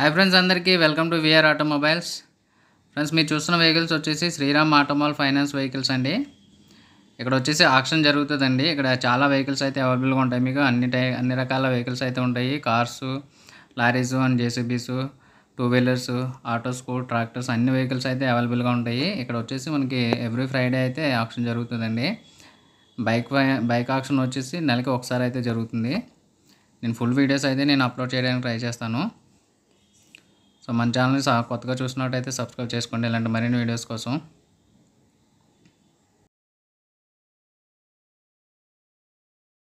hi friends అందరికీ welcome to VR automobiles friends మీరు చూస్తున్న వెహికల్స్ వచ్చేసి శ్రీరామ్ ఆటోమాల్ ఫైనాన్స్ వెహికల్స్ అండి ఇక్కడ వచ్చేసి ఆక్షన్ జరుగుతుందండి ఇక్కడ చాలా వెహికల్స్ అయితే అవైలబుల్గా ఉంటాయి మీకు అన్ని టై అన్ని రకాల వెహికల్స్ అయితే ఉంటాయి cars lorries and JCBs two wheelers autos tractors అన్ని వెహికల్స్ అయితే అవైలబుల్గా ఉంటాయి ఇక్కడ వచ్చేసి మనకి ఎవ్రీ ఫ్రైడే అయితే ఆక్షన్ జరుగుతుందండి బైక్ బైక్ ఆక్షన్ వచ్చేసి నెలకి ఒకసారి అయితే జరుగుతుంది నేను ఫుల్ వీడియోస్ అయితే నేను అప్లోడ్ చేయడానికి ట్రై చేస్తాను సో మన ఛానల్ని కొత్తగా చూసినట్టయితే సబ్స్క్రైబ్ చేసుకోండి ఇలాంటి మరిన్ని వీడియోస్ కోసం